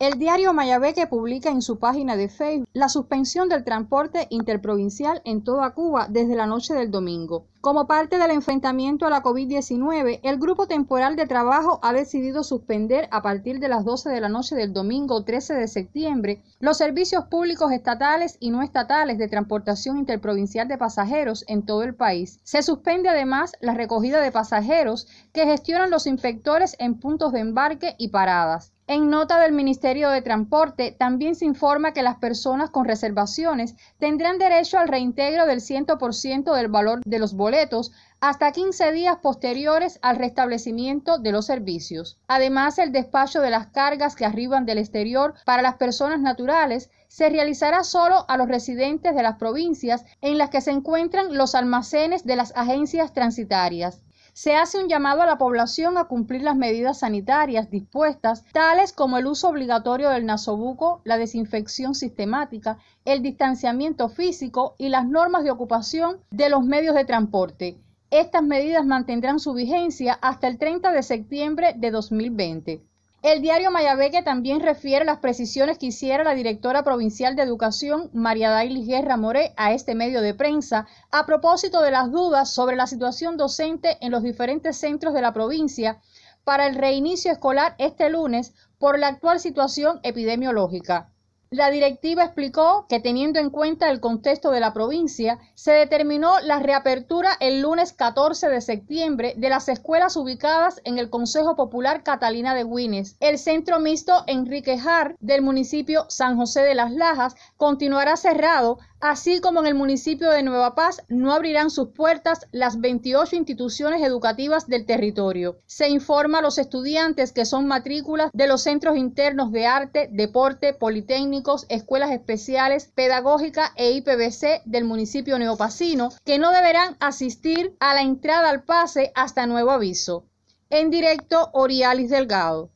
El diario Mayabeque publica en su página de Facebook la suspensión del transporte interprovincial en toda Cuba desde la noche del domingo. Como parte del enfrentamiento a la COVID-19, el Grupo Temporal de Trabajo ha decidido suspender a partir de las 12 de la noche del domingo 13 de septiembre los servicios públicos estatales y no estatales de transportación interprovincial de pasajeros en todo el país. Se suspende además la recogida de pasajeros que gestionan los inspectores en puntos de embarque y paradas. En nota del Ministerio de Transporte, también se informa que las personas con reservaciones tendrán derecho al reintegro del 100% del valor de los boletos hasta 15 días posteriores al restablecimiento de los servicios. Además, el despacho de las cargas que arriban del exterior para las personas naturales se realizará solo a los residentes de las provincias en las que se encuentran los almacenes de las agencias transitarias se hace un llamado a la población a cumplir las medidas sanitarias dispuestas, tales como el uso obligatorio del nasobuco, la desinfección sistemática, el distanciamiento físico y las normas de ocupación de los medios de transporte. Estas medidas mantendrán su vigencia hasta el 30 de septiembre de 2020. El diario Mayabeque también refiere las precisiones que hiciera la directora provincial de Educación, María Daili Guerra Moré, a este medio de prensa a propósito de las dudas sobre la situación docente en los diferentes centros de la provincia para el reinicio escolar este lunes por la actual situación epidemiológica. La directiva explicó que teniendo en cuenta el contexto de la provincia, se determinó la reapertura el lunes 14 de septiembre de las escuelas ubicadas en el Consejo Popular Catalina de Guines. El centro mixto Enrique Jar del municipio San José de las Lajas continuará cerrado así como en el municipio de Nueva Paz, no abrirán sus puertas las 28 instituciones educativas del territorio. Se informa a los estudiantes que son matrículas de los centros internos de arte, deporte, politécnicos, escuelas especiales, pedagógica e IPBC del municipio neopasino, que no deberán asistir a la entrada al pase hasta nuevo aviso. En directo, Orialis Delgado.